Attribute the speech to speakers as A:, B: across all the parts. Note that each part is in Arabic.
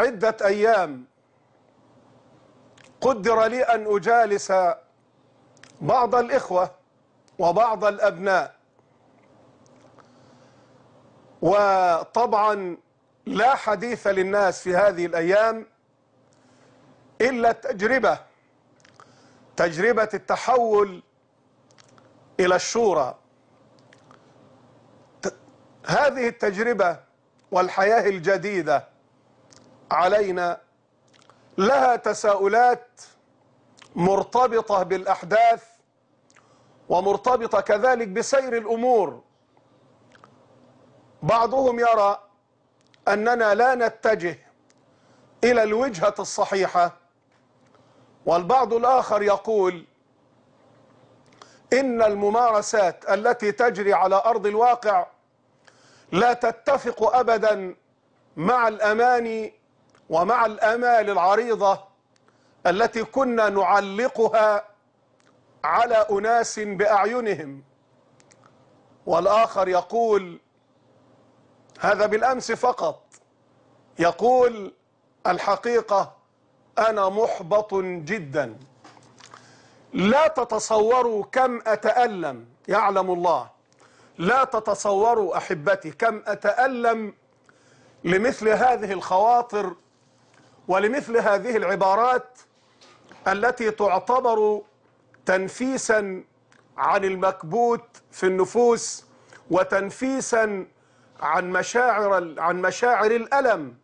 A: عدة أيام قدر لي أن أجالس بعض الإخوة وبعض الأبناء وطبعا لا حديث للناس في هذه الأيام إلا التجربة تجربة التحول إلى الشورى هذه التجربة والحياة الجديدة علينا لها تساؤلات مرتبطة بالأحداث ومرتبطة كذلك بسير الأمور بعضهم يرى أننا لا نتجه إلى الوجهة الصحيحة والبعض الآخر يقول إن الممارسات التي تجري على أرض الواقع لا تتفق أبدا مع الأماني ومع الآمال العريضة التي كنا نعلقها على أناس بأعينهم والآخر يقول هذا بالأمس فقط يقول الحقيقة أنا محبط جدا لا تتصوروا كم أتألم يعلم الله لا تتصوروا أحبتي كم أتألم لمثل هذه الخواطر ولمثل هذه العبارات التي تعتبر تنفيسا عن المكبوت في النفوس وتنفيسا عن مشاعر عن مشاعر الألم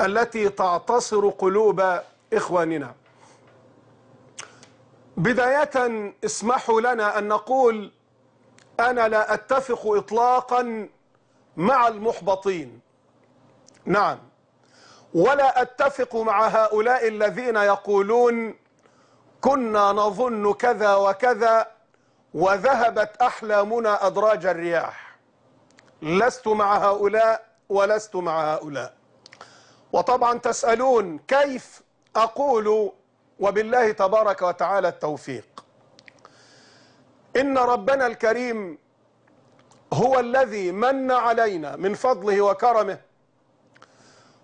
A: التي تعتصر قلوب إخواننا بداية اسمحوا لنا أن نقول أنا لا أتفق إطلاقا مع المحبطين نعم ولا أتفق مع هؤلاء الذين يقولون كنا نظن كذا وكذا وذهبت أحلامنا أدراج الرياح لست مع هؤلاء ولست مع هؤلاء وطبعا تسألون كيف أقول وبالله تبارك وتعالى التوفيق إن ربنا الكريم هو الذي من علينا من فضله وكرمه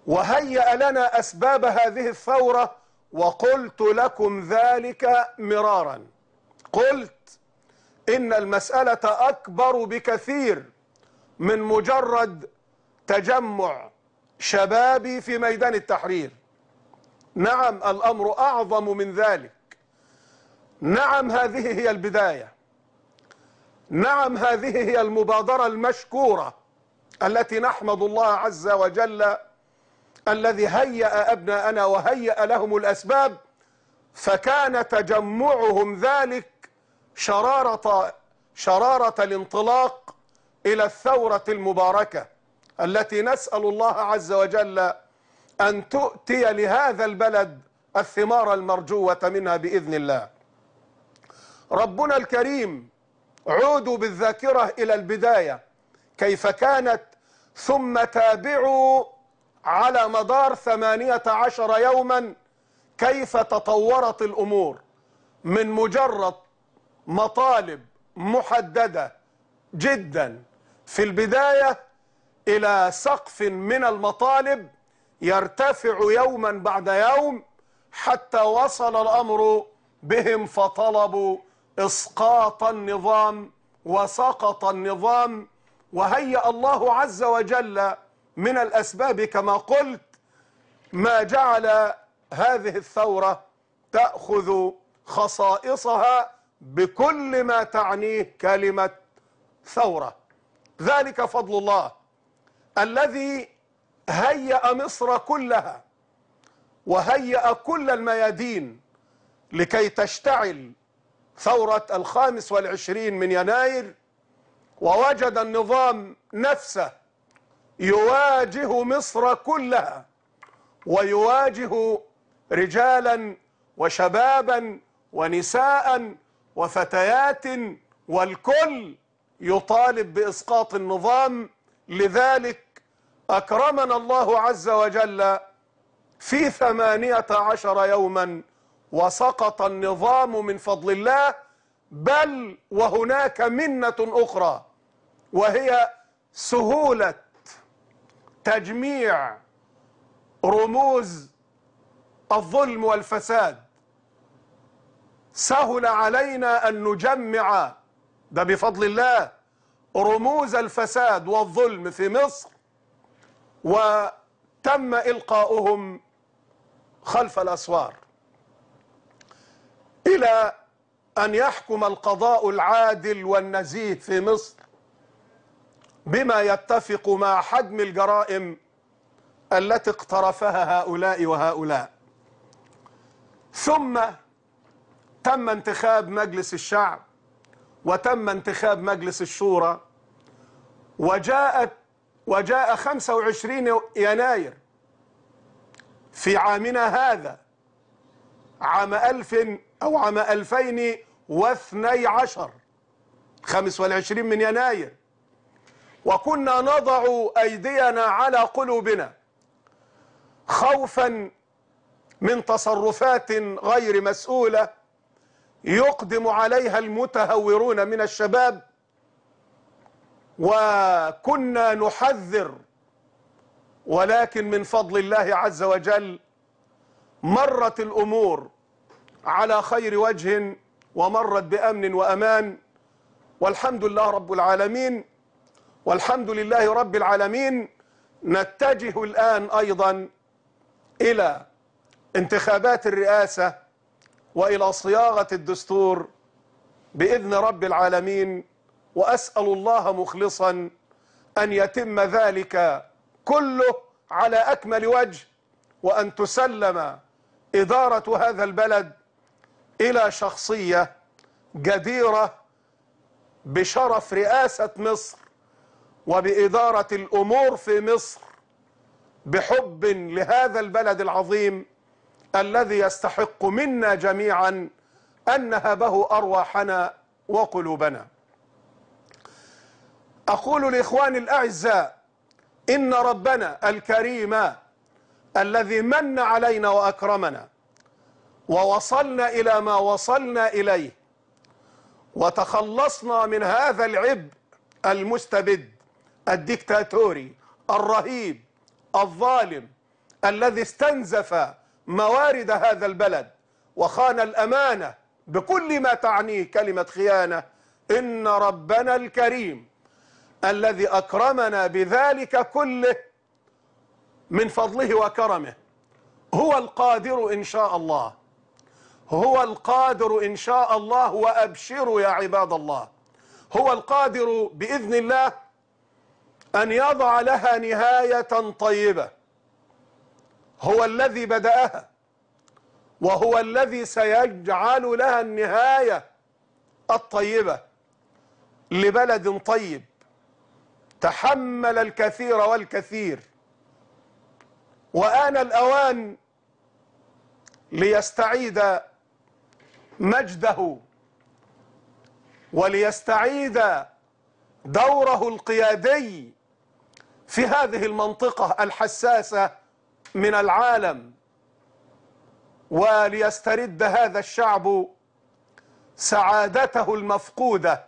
A: وهيأ لنا أسباب هذه الثورة وقلت لكم ذلك مرارا قلت إن المسألة أكبر بكثير من مجرد تجمع شبابي في ميدان التحرير نعم الأمر أعظم من ذلك نعم هذه هي البداية نعم هذه هي المبادرة المشكورة التي نحمد الله عز وجل الذي هيأ أبناءنا وهيأ لهم الأسباب فكان تجمعهم ذلك شرارة شرارة الانطلاق إلى الثورة المباركة التي نسأل الله عز وجل أن تؤتي لهذا البلد الثمار المرجوة منها بإذن الله ربنا الكريم عودوا بالذاكرة إلى البداية كيف كانت ثم تابعوا على مدار ثمانية عشر يوما كيف تطورت الأمور من مجرد مطالب محددة جدا في البداية إلى سقف من المطالب يرتفع يوما بعد يوم حتى وصل الأمر بهم فطلبوا إسقاط النظام وسقط النظام وهيأ الله عز وجل من الأسباب كما قلت ما جعل هذه الثورة تأخذ خصائصها بكل ما تعنيه كلمة ثورة ذلك فضل الله الذي هيأ مصر كلها وهيأ كل الميادين لكي تشتعل ثورة الخامس والعشرين من يناير ووجد النظام نفسه يواجه مصر كلها ويواجه رجالا وشبابا ونساء وفتيات والكل يطالب بإسقاط النظام لذلك أكرمنا الله عز وجل في ثمانية عشر يوما وسقط النظام من فضل الله بل وهناك منة أخرى وهي سهولة تجميع رموز الظلم والفساد سهل علينا أن نجمع ده بفضل الله رموز الفساد والظلم في مصر وتم إلقاؤهم خلف الأسوار إلى أن يحكم القضاء العادل والنزيه في مصر بما يتفق مع حجم الجرائم التي اقترفها هؤلاء وهؤلاء ثم تم انتخاب مجلس الشعب وتم انتخاب مجلس الشورى وجاءت وجاء 25 يناير في عامنا هذا عام 1000 أو عام 2012 25 من يناير وكنا نضع أيدينا على قلوبنا خوفا من تصرفات غير مسؤولة يقدم عليها المتهورون من الشباب وكنا نحذر ولكن من فضل الله عز وجل مرت الأمور على خير وجه ومرت بأمن وأمان والحمد لله رب العالمين والحمد لله رب العالمين نتجه الآن أيضا إلى انتخابات الرئاسة وإلى صياغة الدستور بإذن رب العالمين وأسأل الله مخلصا أن يتم ذلك كله على أكمل وجه وأن تسلم إدارة هذا البلد إلى شخصية جديرة بشرف رئاسة مصر وبإدارة الأمور في مصر بحب لهذا البلد العظيم الذي يستحق منا جميعا أن نهبه أرواحنا وقلوبنا أقول لإخواني الأعزاء إن ربنا الكريم الذي من علينا وأكرمنا ووصلنا إلى ما وصلنا إليه وتخلصنا من هذا العبء المستبد الدكتاتوري الرهيب الظالم الذي استنزف موارد هذا البلد وخان الأمانة بكل ما تعنيه كلمة خيانة إن ربنا الكريم الذي أكرمنا بذلك كله من فضله وكرمه هو القادر إن شاء الله هو القادر إن شاء الله وأبشروا يا عباد الله هو القادر بإذن الله أن يضع لها نهاية طيبة هو الذي بدأها وهو الذي سيجعل لها النهاية الطيبة لبلد طيب تحمل الكثير والكثير وآن الأوان ليستعيد مجده وليستعيد دوره القيادي في هذه المنطقة الحساسة من العالم وليسترد هذا الشعب سعادته المفقودة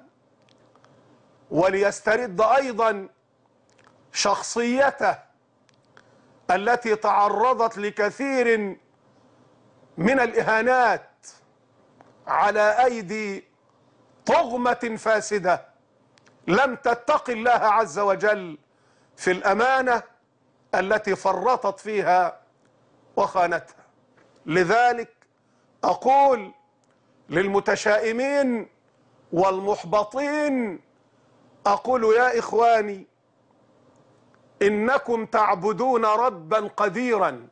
A: وليسترد أيضا شخصيته التي تعرضت لكثير من الإهانات على أيدي طغمة فاسدة لم تتق الله عز وجل في الأمانة التي فرطت فيها وخانتها لذلك أقول للمتشائمين والمحبطين أقول يا إخواني إنكم تعبدون ربا قديرا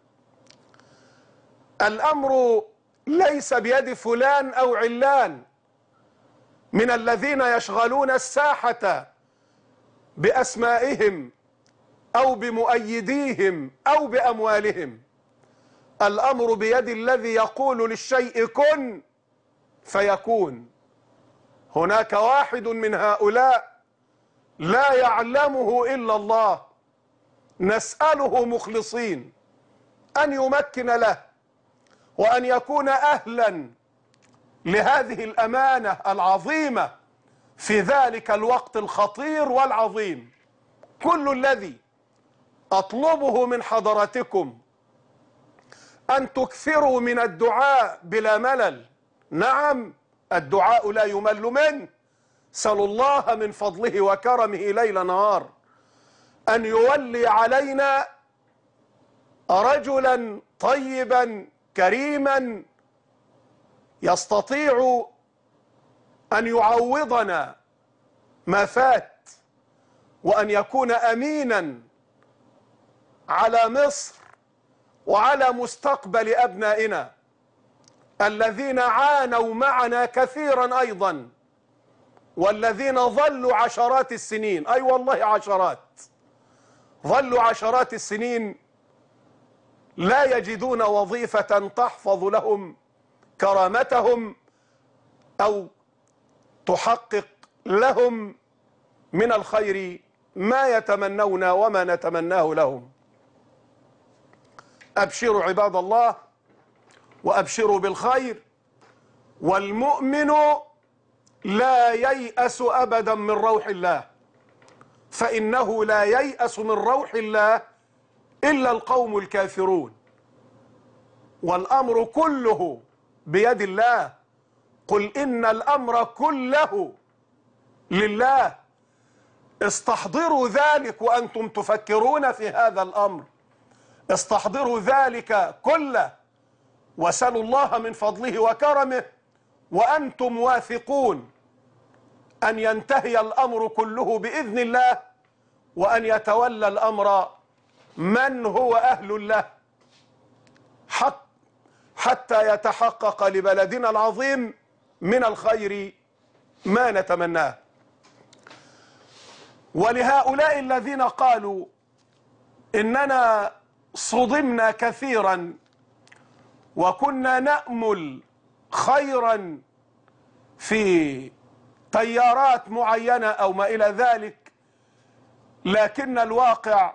A: الأمر ليس بيد فلان أو علان من الذين يشغلون الساحة بأسمائهم أو بمؤيديهم أو بأموالهم الأمر بيد الذي يقول للشيء كن فيكون هناك واحد من هؤلاء لا يعلمه إلا الله نسأله مخلصين أن يمكن له وأن يكون أهلا لهذه الأمانة العظيمة في ذلك الوقت الخطير والعظيم كل الذي أطلبه من حضراتكم أن تكثروا من الدعاء بلا ملل نعم الدعاء لا يمل منه سلوا الله من فضله وكرمه ليل نهار أن يولي علينا رجلا طيبا كريما يستطيع أن يعوضنا ما فات وأن يكون أمينا على مصر وعلى مستقبل أبنائنا الذين عانوا معنا كثيرا أيضا والذين ظلوا عشرات السنين أي أيوة والله عشرات ظلوا عشرات السنين لا يجدون وظيفة تحفظ لهم كرامتهم أو تحقق لهم من الخير ما يتمنون وما نتمناه لهم أبشروا عباد الله وأبشروا بالخير والمؤمن لا ييأس أبدا من روح الله فإنه لا ييأس من روح الله إلا القوم الكافرون والأمر كله بيد الله قل إن الأمر كله لله استحضروا ذلك وأنتم تفكرون في هذا الأمر استحضروا ذلك كله وسلوا الله من فضله وكرمه وأنتم واثقون أن ينتهي الأمر كله بإذن الله وأن يتولى الأمر من هو أهل له حتى يتحقق لبلدنا العظيم من الخير ما نتمناه ولهؤلاء الذين قالوا إننا صدمنا كثيرا وكنا نأمل خيرا في تيارات معينة أو ما إلى ذلك لكن الواقع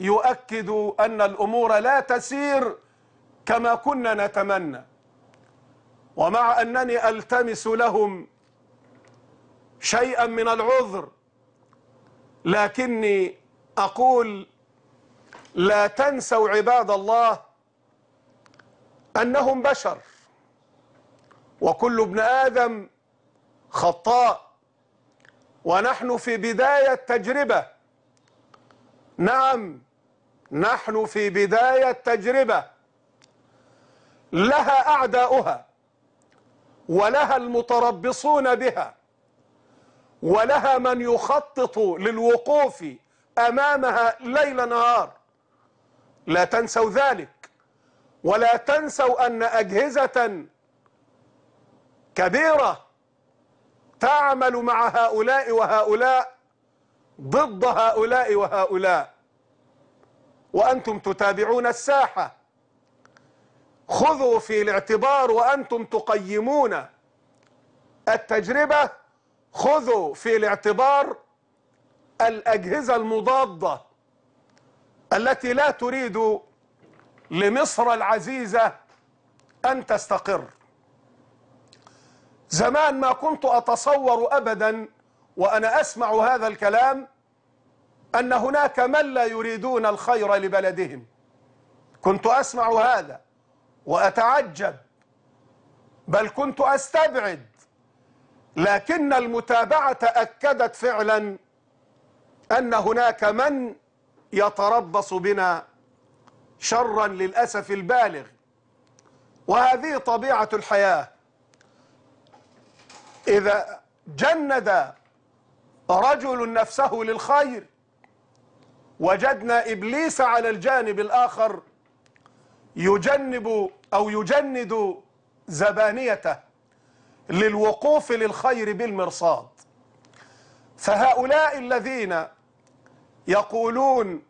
A: يؤكد أن الأمور لا تسير كما كنا نتمنى ومع أنني ألتمس لهم شيئا من العذر لكني أقول لا تنسوا عباد الله أنهم بشر وكل ابن آدم خطاء ونحن في بداية تجربة نعم نحن في بداية تجربة لها أعداؤها ولها المتربصون بها ولها من يخطط للوقوف أمامها ليل نهار لا تنسوا ذلك ولا تنسوا أن أجهزة كبيرة تعمل مع هؤلاء وهؤلاء ضد هؤلاء وهؤلاء وأنتم تتابعون الساحة خذوا في الاعتبار وأنتم تقيمون التجربة خذوا في الاعتبار الأجهزة المضادة التي لا تريد لمصر العزيزة أن تستقر زمان ما كنت أتصور أبدا وأنا أسمع هذا الكلام أن هناك من لا يريدون الخير لبلدهم كنت أسمع هذا وأتعجب بل كنت أستبعد لكن المتابعة أكدت فعلا أن هناك من يتربص بنا شرا للأسف البالغ وهذه طبيعة الحياة إذا جند رجل نفسه للخير وجدنا إبليس على الجانب الآخر يجنب أو يجند زبانيته للوقوف للخير بالمرصاد فهؤلاء الذين يقولون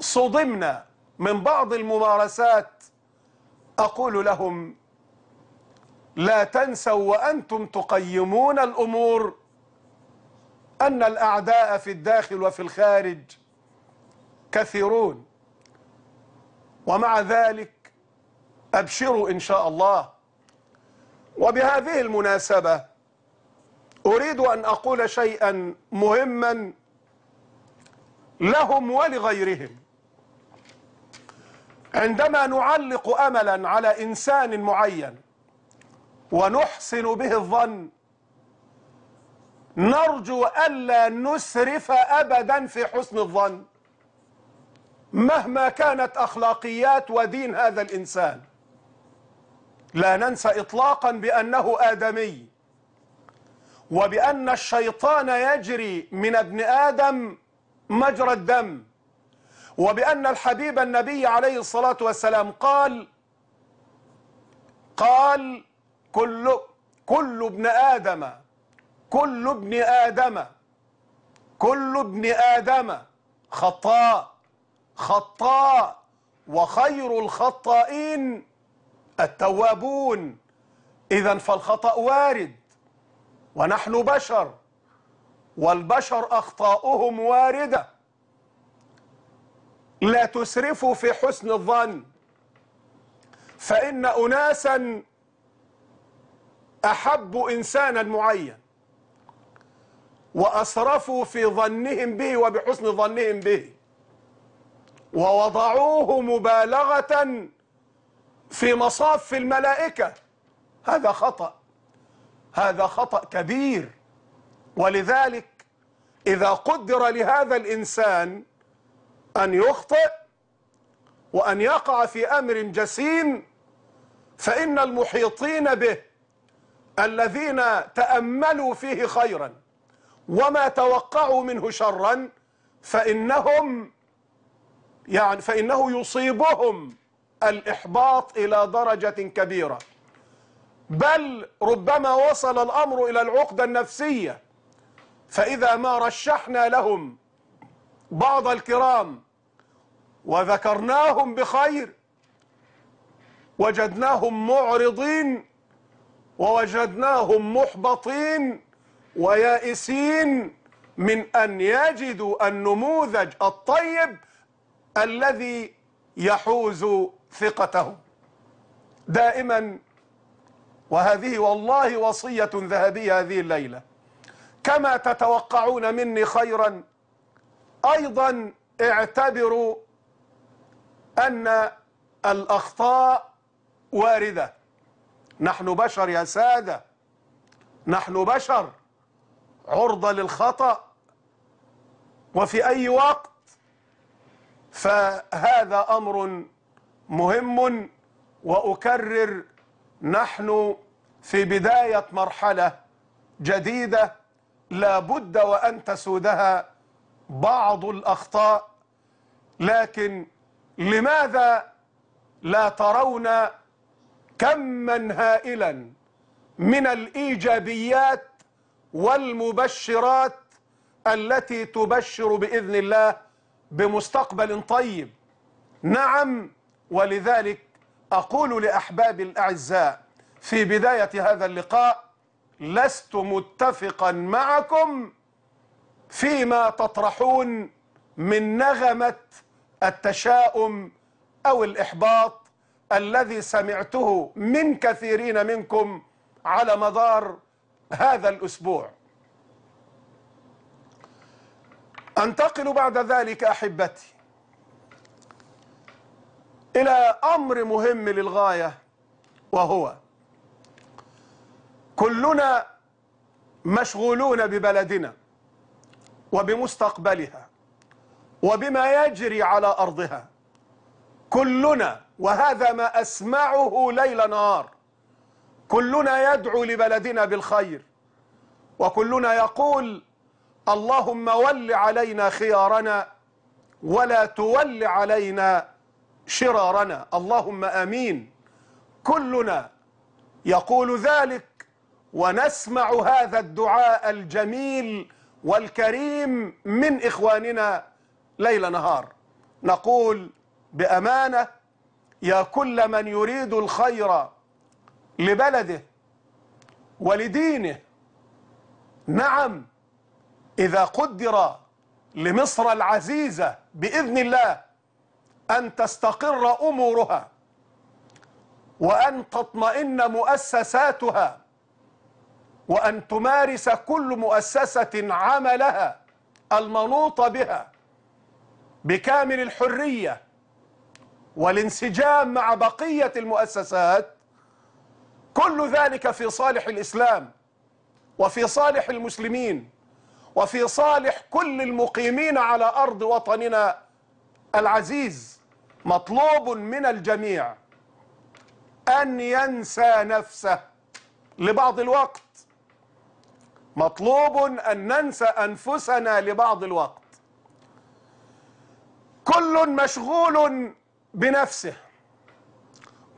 A: صدمنا من بعض الممارسات أقول لهم لا تنسوا وأنتم تقيمون الأمور أن الأعداء في الداخل وفي الخارج كثيرون ومع ذلك أبشروا إن شاء الله وبهذه المناسبة أريد أن أقول شيئا مهما لهم ولغيرهم عندما نعلق املا على انسان معين ونحسن به الظن نرجو الا نسرف ابدا في حسن الظن مهما كانت اخلاقيات ودين هذا الانسان لا ننسى اطلاقا بانه ادمي وبان الشيطان يجري من ابن ادم مجرى الدم وبأن الحبيب النبي عليه الصلاة والسلام قال قال كل كل ابن آدم كل ابن آدم كل ابن آدم خطاء خطاء وخير الخطائين التوابون إذا فالخطأ وارد ونحن بشر والبشر أخطاؤهم واردة لا تسرفوا في حسن الظن فإن أناسا أحبوا إنسانا معين وأسرفوا في ظنهم به وبحسن ظنهم به ووضعوه مبالغة في مصاف الملائكة هذا خطأ هذا خطأ كبير ولذلك إذا قدر لهذا الإنسان أن يخطئ وأن يقع في أمر جسيم فإن المحيطين به الذين تأملوا فيه خيرا وما توقعوا منه شرا فإنهم يعني فإنه يصيبهم الإحباط إلى درجة كبيرة بل ربما وصل الأمر إلى العقدة النفسية فإذا ما رشحنا لهم بعض الكرام وذكرناهم بخير وجدناهم معرضين ووجدناهم محبطين ويائسين من أن يجدوا النموذج الطيب الذي يحوز ثقتهم دائما وهذه والله وصية ذهبية هذه الليلة كما تتوقعون مني خيرا ايضا اعتبروا ان الاخطاء وارده نحن بشر يا ساده نحن بشر عرضه للخطا وفي اي وقت فهذا امر مهم واكرر نحن في بدايه مرحله جديده لابد وأن تسودها بعض الأخطاء لكن لماذا لا ترون كما هائلا من الإيجابيات والمبشرات التي تبشر بإذن الله بمستقبل طيب نعم ولذلك أقول لأحبابي الأعزاء في بداية هذا اللقاء لست متفقا معكم فيما تطرحون من نغمه التشاؤم او الاحباط الذي سمعته من كثيرين منكم على مدار هذا الاسبوع انتقل بعد ذلك احبتي الى امر مهم للغايه وهو كلنا مشغولون ببلدنا وبمستقبلها وبما يجري على أرضها كلنا وهذا ما أسمعه ليل نهار كلنا يدعو لبلدنا بالخير وكلنا يقول اللهم ول علينا خيارنا ولا تول علينا شرارنا اللهم امين كلنا يقول ذلك ونسمع هذا الدعاء الجميل والكريم من إخواننا ليل نهار نقول بأمانة يا كل من يريد الخير لبلده ولدينه نعم إذا قدر لمصر العزيزة بإذن الله أن تستقر أمورها وأن تطمئن مؤسساتها وأن تمارس كل مؤسسة عملها المنوط بها بكامل الحرية والانسجام مع بقية المؤسسات كل ذلك في صالح الإسلام وفي صالح المسلمين وفي صالح كل المقيمين على أرض وطننا العزيز مطلوب من الجميع أن ينسى نفسه لبعض الوقت مطلوب أن ننسى أنفسنا لبعض الوقت كل مشغول بنفسه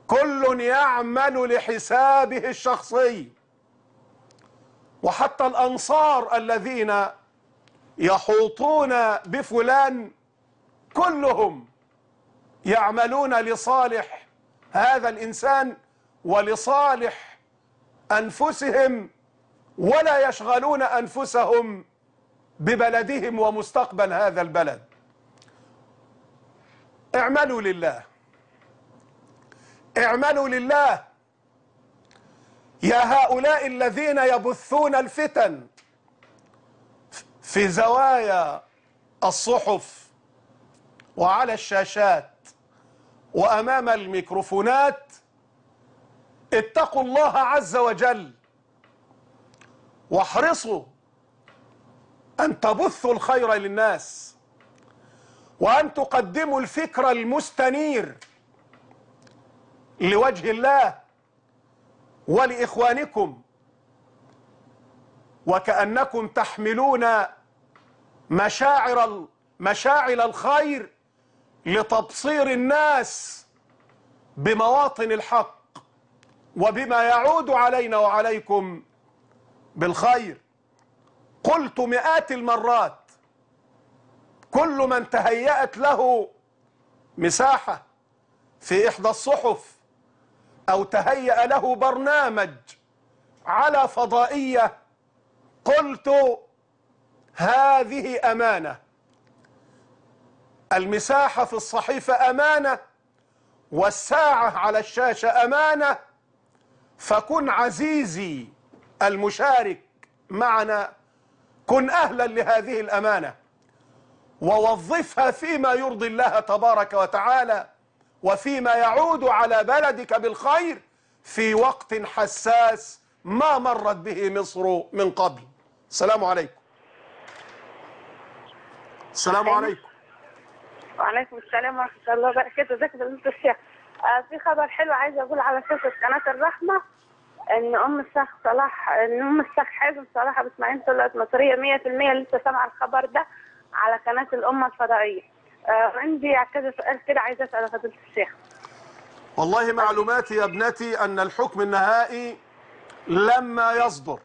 A: كل يعمل لحسابه الشخصي وحتى الأنصار الذين يحوطون بفلان كلهم يعملون لصالح هذا الإنسان ولصالح أنفسهم ولا يشغلون أنفسهم ببلدهم ومستقبل هذا البلد اعملوا لله اعملوا لله يا هؤلاء الذين يبثون الفتن في زوايا الصحف وعلى الشاشات وأمام الميكروفونات اتقوا الله عز وجل واحرصوا أن تبثوا الخير للناس وأن تقدموا الفكر المستنير لوجه الله ولإخوانكم وكأنكم تحملون مشاعر مشاعل الخير لتبصير الناس بمواطن الحق وبما يعود علينا وعليكم بالخير قلت مئات المرات كل من تهيأت له مساحة في إحدى الصحف أو تهيأ له برنامج على فضائية قلت هذه أمانة المساحة في الصحيفة أمانة والساعة على الشاشة أمانة فكن عزيزي المشارك معنا كن أهلا لهذه الأمانة ووظفها فيما يرضي الله تبارك وتعالى وفيما يعود على بلدك بالخير في وقت حساس ما مرت به مصر من قبل السلام عليكم السلام عليكم وعليكم السلام ورحمه الله وبركاته ازيك يا فضيله آه، الشيخ في خبر حلو عايزه اقول على شاشه قناه الرحمه ان ام الشيخ صلاح ان ام الشيخ حازم صلاح ابو اسماعيل طلعت مصريه 100% لسه سامعه الخبر ده على قناه الامه الفضائيه آه عندي كذا سؤال كده عايزه اساله فضيله الشيخ والله معلوماتي يا ابنتي ان الحكم النهائي لما يصدر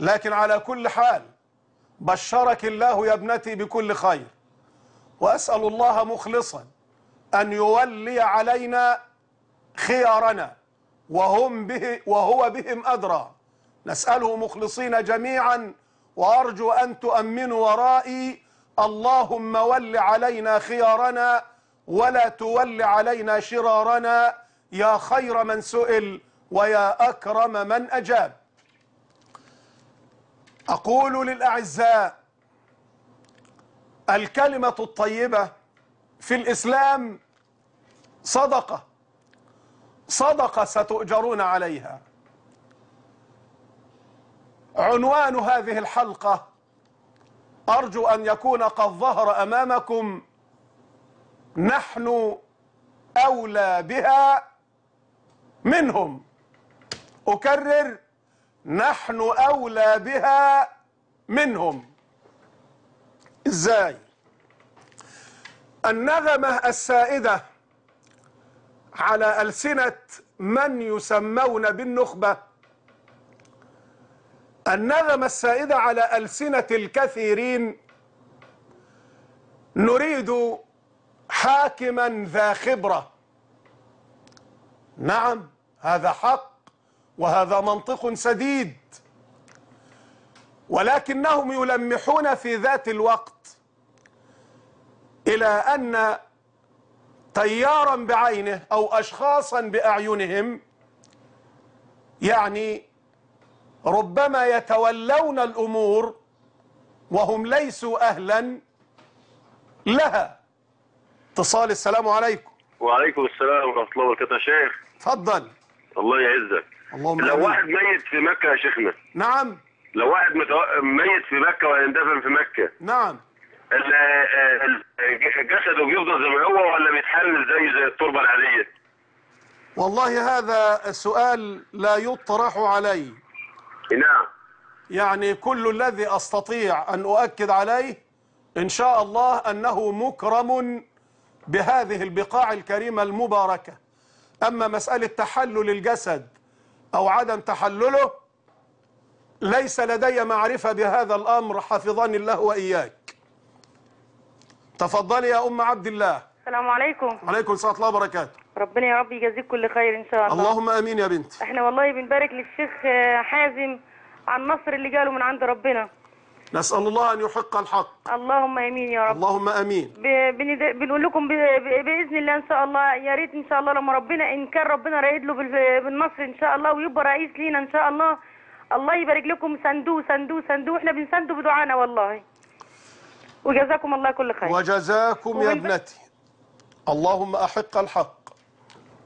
A: لكن على كل حال بشرك الله يا ابنتي بكل خير واسال الله مخلصا ان يولي علينا خيارنا وهم به وهو بهم أدرى نسأله مخلصين جميعا وأرجو أن تؤمنوا ورائي اللهم ول علينا خيارنا ولا تول علينا شرارنا يا خير من سئل ويا أكرم من أجاب أقول للأعزاء الكلمة الطيبة في الإسلام صدقة صدقة ستؤجرون عليها عنوان هذه الحلقة أرجو أن يكون قد ظهر أمامكم نحن أولى بها منهم أكرر نحن أولى بها منهم إزاي النغمة السائدة على ألسنة من يسمون بالنخبة النغمة السائدة على ألسنة الكثيرين نريد حاكما ذا خبرة نعم هذا حق وهذا منطق سديد ولكنهم يلمحون في ذات الوقت إلى أن تيارا بعينه او اشخاصا باعينهم يعني ربما يتولون الامور وهم ليسوا اهلا لها اتصال السلام عليكم وعليكم السلام ورحمه الله وبركاته يا شيخ تفضل الله يعزك اللهم لو واحد ميت في مكه يا شيخنا نعم لو واحد ميت في مكه ويندفن في مكه نعم جسده بيفضل زي ما هو ولا بيتحلل زي زي التربه العاديه والله هذا السؤال لا يطرح علي نعم يعني كل الذي استطيع ان اؤكد عليه ان شاء الله انه مكرم بهذه البقاع الكريمه المباركه اما مساله تحلل الجسد او عدم تحلله ليس لدي معرفه بهذا الامر حفظني الله واياك تفضلي يا ام عبد الله السلام عليكم وعليكم ورحمه الله وبركاته ربنا يا رب يجازيك كل خير ان شاء الله اللهم امين يا بنتي احنا والله بنبارك للشيخ آه، حازم على النصر اللي جاله من عند ربنا نسأل الله أن يحق الحق اللهم أمين يا رب اللهم أمين بنقول لكم بإذن الله إن شاء الله يا ريت إن شاء الله لما ربنا إن كان ربنا رايد له بالنصر إن شاء الله ويبقى رئيس لينا إن شاء الله الله يبارك لكم سندوه سندوه سندوه إحنا بنسندوا بدعانا والله وجزاكم الله كل خير وجزاكم يا ابنتي اللهم أحق الحق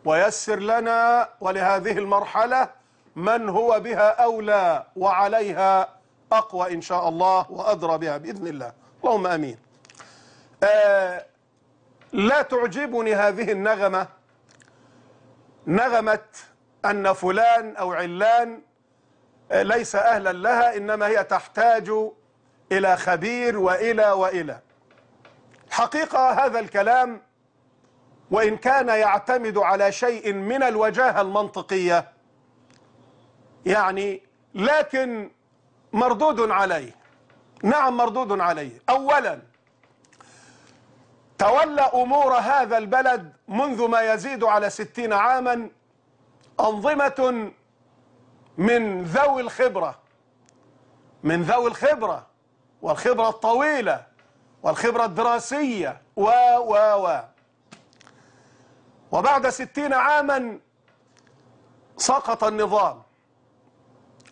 A: ويسر لنا ولهذه المرحلة من هو بها أولى وعليها أقوى إن شاء الله وأدرى بها بإذن الله اللهم أمين آه لا تعجبني هذه النغمة نغمة أن فلان أو علان آه، ليس أهلا لها إنما هي تحتاج إلى خبير وإلى وإلى حقيقة هذا الكلام وإن كان يعتمد على شيء من الوجاهة المنطقية يعني لكن مردود عليه نعم مردود عليه أولا تولى أمور هذا البلد منذ ما يزيد على ستين عاما أنظمة من ذوي الخبرة من ذوي الخبرة والخبرة الطويلة والخبرة الدراسية و و و وبعد ستين عاما سقط النظام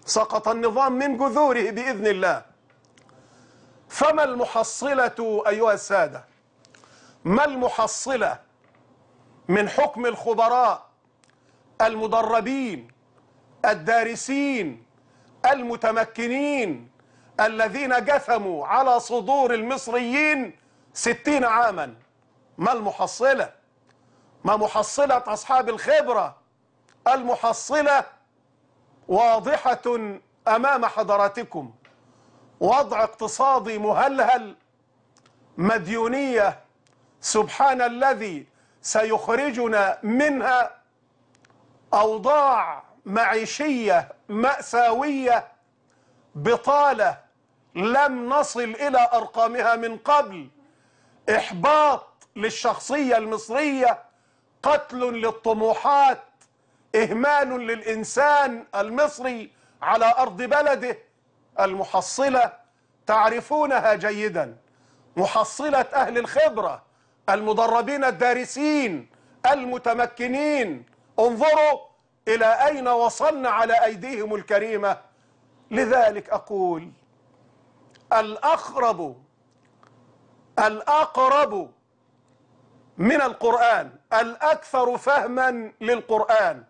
A: سقط النظام من جذوره بإذن الله فما المحصلة أيها السادة ما المحصلة من حكم الخبراء المدربين الدارسين المتمكنين الذين جثموا على صدور المصريين ستين عاما ما المحصلة ما محصلة أصحاب الخبرة المحصلة واضحة أمام حضراتكم وضع اقتصادي مهلهل مديونية سبحان الذي سيخرجنا منها أوضاع معيشية مأساوية بطالة لم نصل إلى أرقامها من قبل إحباط للشخصية المصرية قتل للطموحات إهمال للإنسان المصري على أرض بلده المحصلة تعرفونها جيدا محصلة أهل الخبرة المدربين الدارسين المتمكنين انظروا إلى أين وصلنا على أيديهم الكريمة لذلك أقول الأقرب الأقرب من القرآن الأكثر فهما للقرآن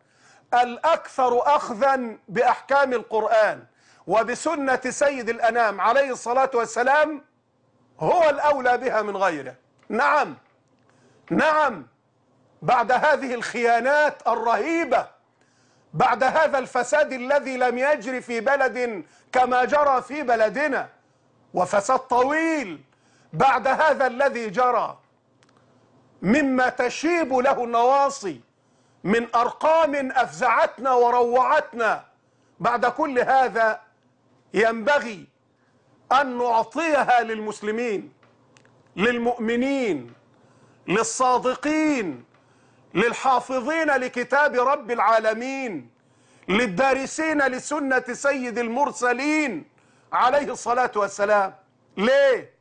A: الأكثر أخذا بأحكام القرآن وبسنة سيد الأنام عليه الصلاة والسلام هو الأولى بها من غيره نعم نعم بعد هذه الخيانات الرهيبة بعد هذا الفساد الذي لم يجري في بلد كما جرى في بلدنا وفساد طويل بعد هذا الذي جرى مما تشيب له النواصي من أرقام أفزعتنا وروعتنا بعد كل هذا ينبغي أن نعطيها للمسلمين للمؤمنين للصادقين للحافظين لكتاب رب العالمين للدارسين لسنة سيد المرسلين عليه الصلاة والسلام ليه؟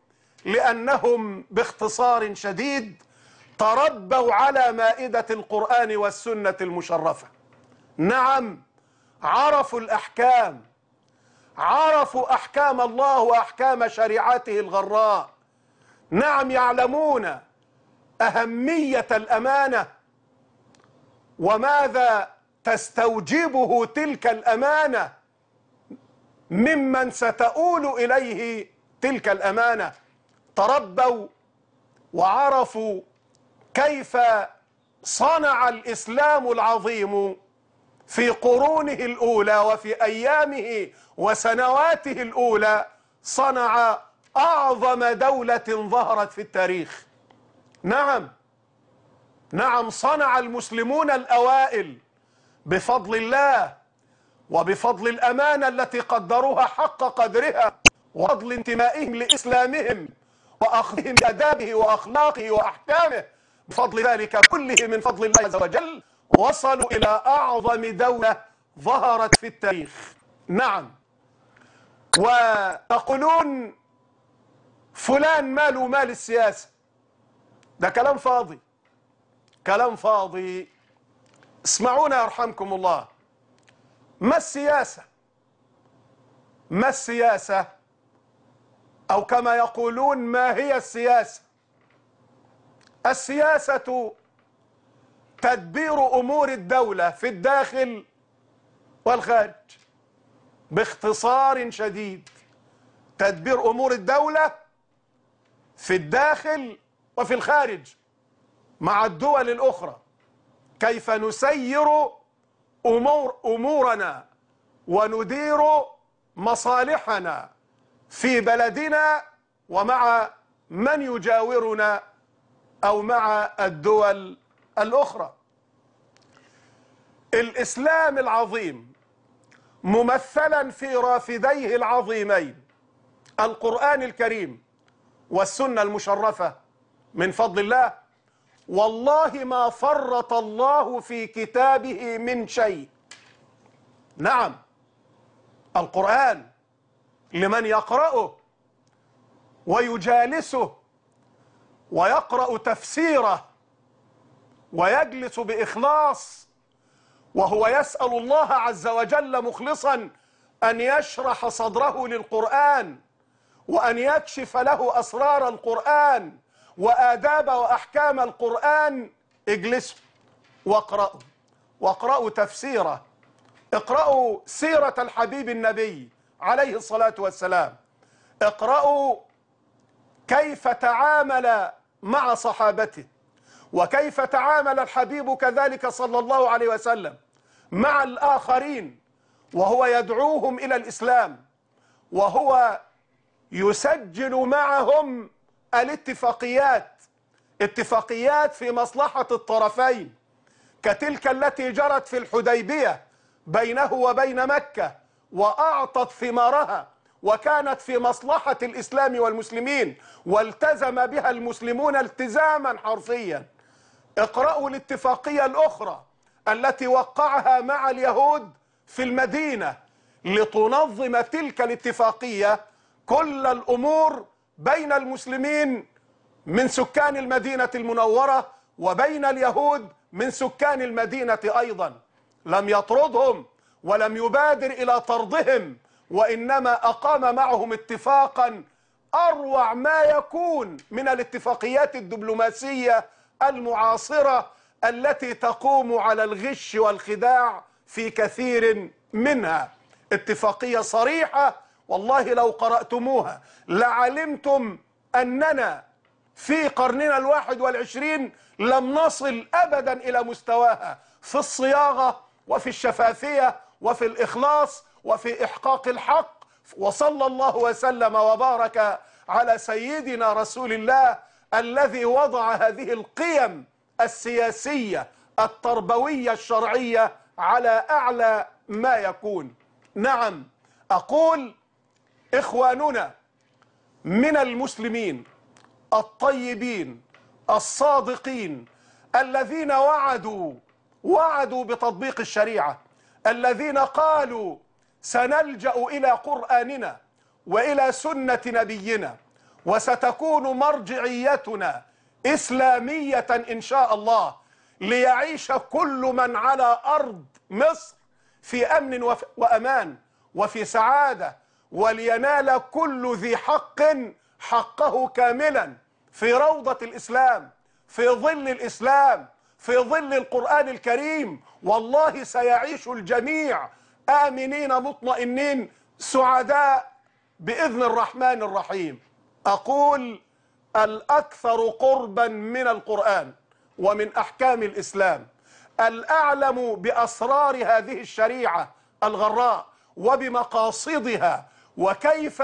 A: لأنهم باختصار شديد تربوا على مائدة القرآن والسنة المشرفة نعم عرفوا الأحكام عرفوا أحكام الله وأحكام شريعته الغراء نعم يعلمون أهمية الأمانة وماذا تستوجبه تلك الأمانة ممن ستؤول إليه تلك الأمانة تربوا وعرفوا كيف صنع الإسلام العظيم في قرونه الأولى وفي أيامه وسنواته الأولى صنع أعظم دولة ظهرت في التاريخ نعم نعم صنع المسلمون الأوائل بفضل الله وبفضل الأمانة التي قدروها حق قدرها وفضل انتمائهم لإسلامهم وأخذهم بأدابه وأخلاقه وأحكامه بفضل ذلك كله من فضل الله عز وجل وصلوا إلى أعظم دولة ظهرت في التاريخ نعم وتقولون فلان ماله مال السياسة ده كلام فاضي كلام فاضي اسمعونا يرحمكم الله ما السياسة ما السياسة أو كما يقولون ما هي السياسة السياسة تدبير أمور الدولة في الداخل والخارج باختصار شديد تدبير أمور الدولة في الداخل وفي الخارج مع الدول الأخرى كيف نسير أمور أمورنا وندير مصالحنا في بلدنا ومع من يجاورنا أو مع الدول الأخرى الإسلام العظيم ممثلا في رافديه العظيمين القرآن الكريم والسنة المشرفة من فضل الله والله ما فرط الله في كتابه من شيء نعم القرآن لمن يقرأه ويجالسه ويقرأ تفسيره ويجلس بإخلاص وهو يسأل الله عز وجل مخلصا أن يشرح صدره للقرآن وأن يكشف له أسرار القرآن وآداب وأحكام القرآن اجلسوا واقرأوا واقرأوا تفسيره اقرأوا سيرة الحبيب النبي عليه الصلاة والسلام اقرأوا كيف تعامل مع صحابته وكيف تعامل الحبيب كذلك صلى الله عليه وسلم مع الآخرين وهو يدعوهم إلى الإسلام وهو يسجل معهم الاتفاقيات اتفاقيات في مصلحة الطرفين كتلك التي جرت في الحديبية بينه وبين مكة وأعطت ثمارها وكانت في مصلحة الإسلام والمسلمين والتزم بها المسلمون التزاما حرفيا اقرأوا الاتفاقية الأخرى التي وقعها مع اليهود في المدينة لتنظم تلك الاتفاقية كل الأمور بين المسلمين من سكان المدينة المنورة وبين اليهود من سكان المدينة أيضا لم يطردهم ولم يبادر إلى طردهم وإنما أقام معهم اتفاقا أروع ما يكون من الاتفاقيات الدبلوماسية المعاصرة التي تقوم على الغش والخداع في كثير منها اتفاقية صريحة والله لو قرأتموها لعلمتم أننا في قرننا الواحد والعشرين لم نصل أبدا إلى مستواها في الصياغة وفي الشفافية وفي الإخلاص وفي إحقاق الحق وصلى الله وسلم وبارك على سيدنا رسول الله الذي وضع هذه القيم السياسية التربوية الشرعية على أعلى ما يكون نعم أقول إخواننا من المسلمين الطيبين الصادقين الذين وعدوا وعدوا بتطبيق الشريعة الذين قالوا سنلجأ إلى قرآننا وإلى سنة نبينا وستكون مرجعيتنا إسلامية إن شاء الله ليعيش كل من على أرض مصر في أمن وأمان وفي سعادة ولينال كل ذي حق حقه كاملا في روضة الإسلام في ظل الإسلام في ظل القرآن الكريم والله سيعيش الجميع آمنين مطمئنين سعداء بإذن الرحمن الرحيم أقول الأكثر قربا من القرآن ومن أحكام الإسلام الأعلم بأسرار هذه الشريعة الغراء وبمقاصدها وكيف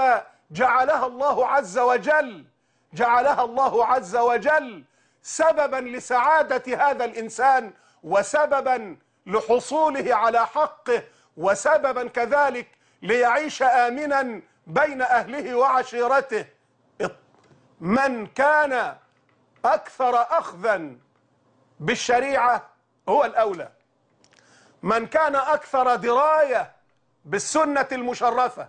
A: جعلها الله عز وجل جعلها الله عز وجل سببا لسعادة هذا الإنسان وسببا لحصوله على حقه وسببا كذلك ليعيش آمنا بين أهله وعشيرته من كان أكثر أخذا بالشريعة هو الأولى من كان أكثر دراية بالسنة المشرفة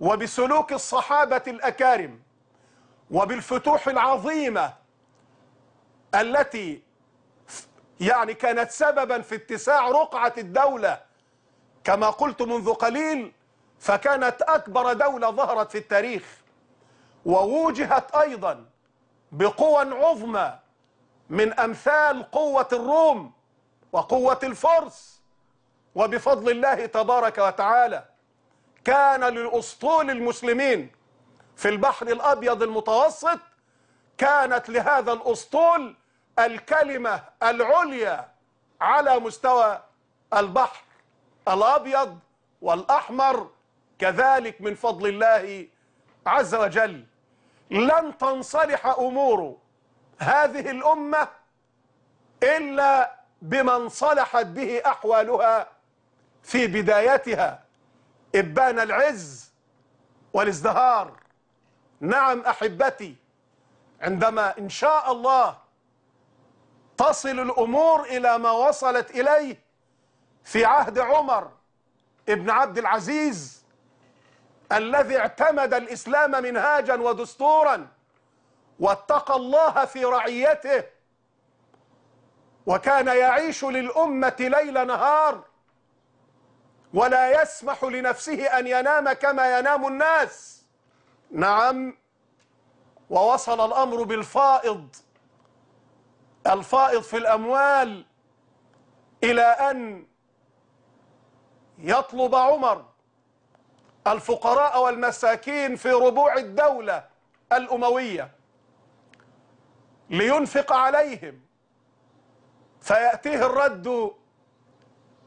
A: وبسلوك الصحابة الأكارم وبالفتوح العظيمة التي يعني كانت سببا في اتساع رقعة الدولة كما قلت منذ قليل فكانت أكبر دولة ظهرت في التاريخ ووجهت أيضا بقوى عظمى من أمثال قوة الروم وقوة الفرس وبفضل الله تبارك وتعالى كان للأسطول المسلمين في البحر الأبيض المتوسط كانت لهذا الأسطول الكلمة العليا على مستوى البحر الأبيض والأحمر كذلك من فضل الله عز وجل لن تنصلح أمور هذه الأمة إلا بمن صلحت به أحوالها في بدايتها إبان العز والازدهار نعم احبتي عندما ان شاء الله تصل الامور الى ما وصلت اليه في عهد عمر ابن عبد العزيز الذي اعتمد الاسلام منهاجا ودستورا واتقى الله في رعيته وكان يعيش للامه ليل نهار ولا يسمح لنفسه أن ينام كما ينام الناس نعم ووصل الأمر بالفائض الفائض في الأموال إلى أن يطلب عمر الفقراء والمساكين في ربوع الدولة الأموية لينفق عليهم فيأتيه الرد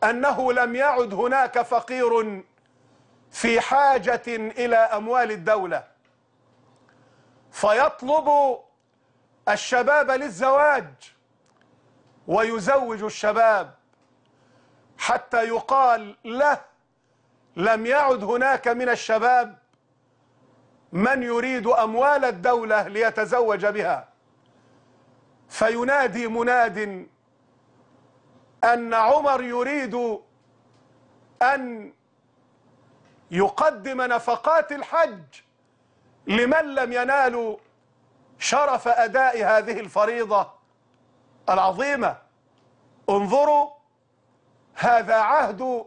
A: أنه لم يعد هناك فقير في حاجة إلى أموال الدولة فيطلب الشباب للزواج ويزوج الشباب حتى يقال له لم يعد هناك من الشباب من يريد أموال الدولة ليتزوج بها فينادي مناد أن عمر يريد أن يقدم نفقات الحج لمن لم ينالوا شرف أداء هذه الفريضة العظيمة انظروا هذا عهد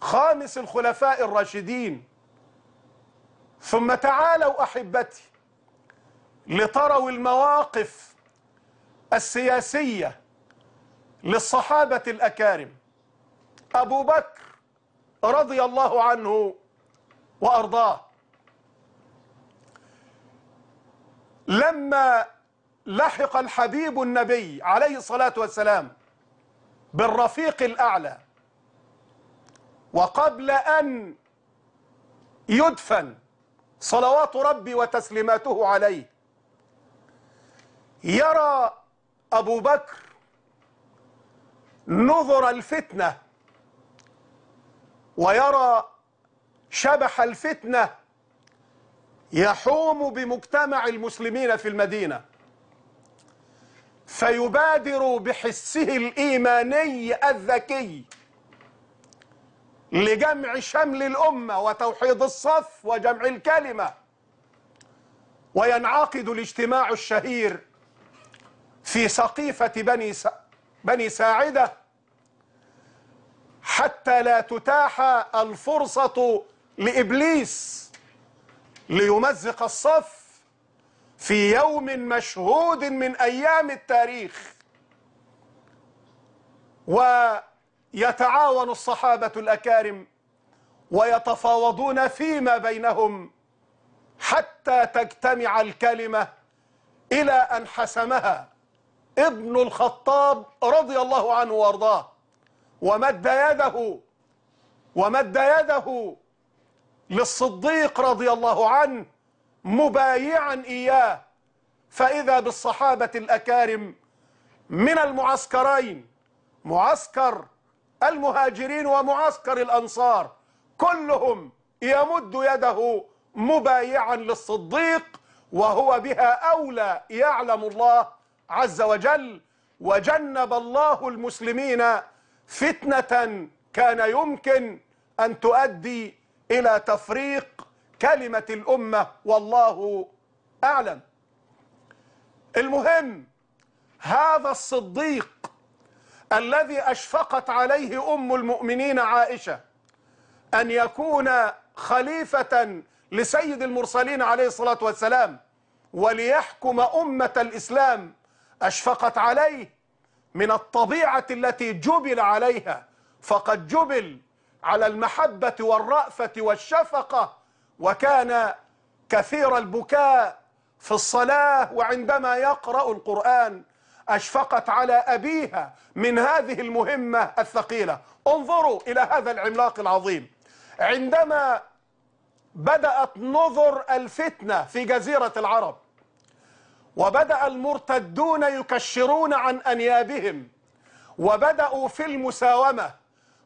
A: خامس الخلفاء الراشدين ثم تعالوا أحبتي لتروا المواقف السياسية للصحابة الأكارم أبو بكر رضي الله عنه وأرضاه لما لحق الحبيب النبي عليه الصلاة والسلام بالرفيق الأعلى وقبل أن يدفن صلوات ربي وتسليماته عليه يرى أبو بكر نظر الفتنة ويرى شبح الفتنة يحوم بمجتمع المسلمين في المدينة فيبادر بحسه الإيماني الذكي لجمع شمل الأمة وتوحيد الصف وجمع الكلمة وينعقد الاجتماع الشهير في سقيفة بني بني ساعدة حتى لا تتاح الفرصة لإبليس ليمزق الصف في يوم مشهود من أيام التاريخ ويتعاون الصحابة الأكارم ويتفاوضون فيما بينهم حتى تجتمع الكلمة إلى أن حسمها ابن الخطاب رضي الله عنه وارضاه ومد يده ومد يده للصديق رضي الله عنه مبايعا إياه فإذا بالصحابة الأكارم من المعسكرين معسكر المهاجرين ومعسكر الأنصار كلهم يمد يده مبايعا للصديق وهو بها أولى يعلم الله عز وجل وجنب الله المسلمين فتنة كان يمكن أن تؤدي إلى تفريق كلمة الأمة والله أعلم المهم هذا الصديق الذي أشفقت عليه أم المؤمنين عائشة أن يكون خليفة لسيد المرسلين عليه الصلاة والسلام وليحكم أمة الإسلام أشفقت عليه من الطبيعة التي جبل عليها فقد جبل على المحبة والرأفة والشفقة وكان كثير البكاء في الصلاة وعندما يقرأ القرآن أشفقت على أبيها من هذه المهمة الثقيلة انظروا إلى هذا العملاق العظيم عندما بدأت نظر الفتنة في جزيرة العرب وبدأ المرتدون يكشرون عن أنيابهم وبدأوا في المساومة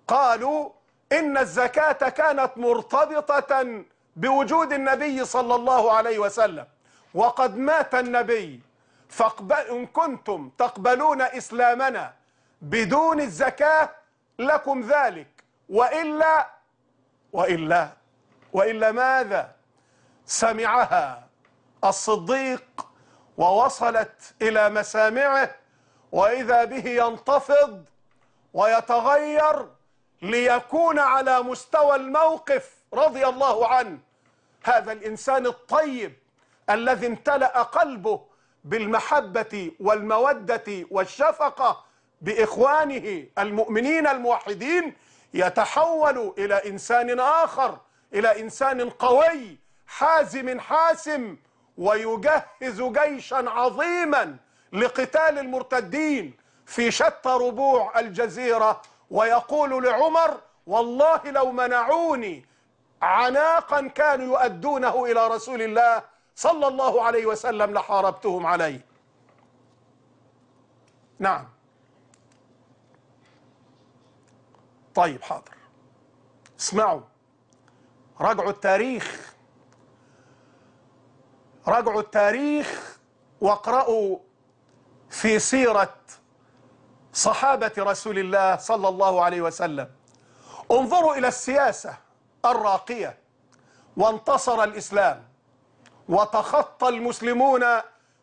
A: قالوا إن الزكاة كانت مرتبطة بوجود النبي صلى الله عليه وسلم وقد مات النبي فإن كنتم تقبلون إسلامنا بدون الزكاة لكم ذلك وإلا وإلا وإلا ماذا سمعها الصديق ووصلت إلى مسامعه وإذا به ينتفض ويتغير ليكون على مستوى الموقف رضي الله عنه هذا الإنسان الطيب الذي امتلأ قلبه بالمحبة والمودة والشفقة بإخوانه المؤمنين الموحدين يتحول إلى إنسان آخر إلى إنسان قوي حازم حاسم ويجهز جيشا عظيما لقتال المرتدين في شتى ربوع الجزيرة ويقول لعمر والله لو منعوني عناقا كانوا يؤدونه إلى رسول الله صلى الله عليه وسلم لحاربتهم عليه نعم طيب حاضر اسمعوا راجعوا التاريخ راجعوا التاريخ واقرأوا في سيرة صحابة رسول الله صلى الله عليه وسلم انظروا إلى السياسة الراقية وانتصر الإسلام وتخطى المسلمون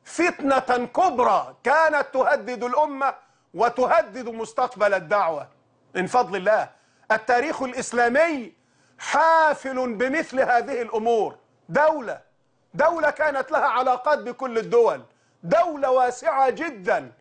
A: فتنة كبرى كانت تهدد الأمة وتهدد مستقبل الدعوة من فضل الله التاريخ الإسلامي حافل بمثل هذه الأمور دولة دولة كانت لها علاقات بكل الدول دولة واسعة جدا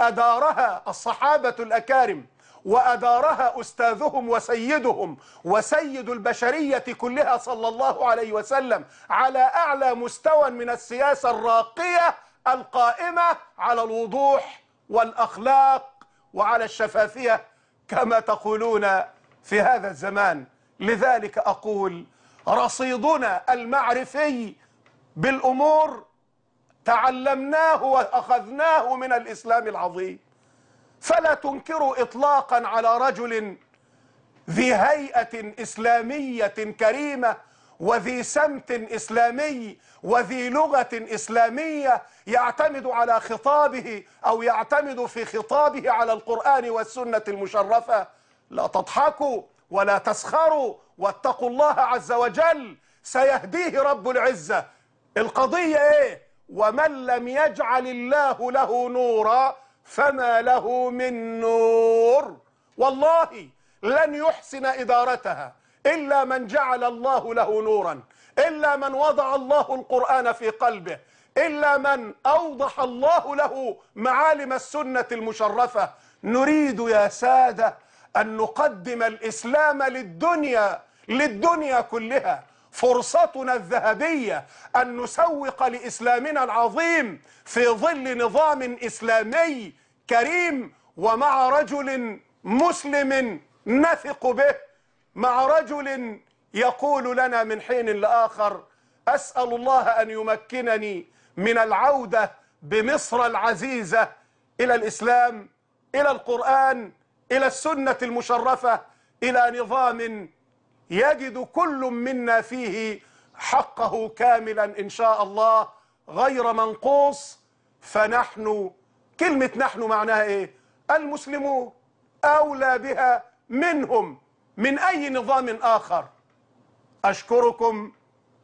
A: أدارها الصحابة الأكارم وأدارها أستاذهم وسيدهم وسيد البشرية كلها صلى الله عليه وسلم على أعلى مستوى من السياسة الراقية القائمة على الوضوح والأخلاق وعلى الشفافية كما تقولون في هذا الزمان لذلك أقول رصيدنا المعرفي بالامور تعلمناه واخذناه من الاسلام العظيم فلا تنكروا اطلاقا على رجل ذي هيئه اسلاميه كريمه وذي سمت اسلامي وذي لغه اسلاميه يعتمد على خطابه او يعتمد في خطابه على القران والسنه المشرفه لا تضحكوا ولا تسخروا واتقوا الله عز وجل سيهديه رب العزه القضية ايه ومن لم يجعل الله له نورا فما له من نور والله لن يحسن إدارتها إلا من جعل الله له نورا إلا من وضع الله القرآن في قلبه إلا من أوضح الله له معالم السنة المشرفة نريد يا سادة أن نقدم الإسلام للدنيا للدنيا كلها فرصتنا الذهبية أن نسوق لإسلامنا العظيم في ظل نظام إسلامي كريم ومع رجل مسلم نثق به مع رجل يقول لنا من حين لآخر أسأل الله أن يمكنني من العودة بمصر العزيزة إلى الإسلام إلى القرآن إلى السنة المشرفة إلى نظام يجد كل منا فيه حقه كاملا ان شاء الله غير منقوص فنحن كلمه نحن معناها ايه المسلمون اولى بها منهم من اي نظام اخر اشكركم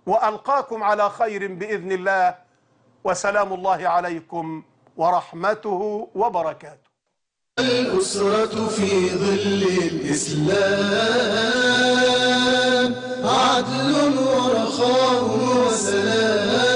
A: والقاكم على خير باذن الله وسلام الله عليكم ورحمته وبركاته الأسرة في ظل الإسلام عدل ورخاء وسلام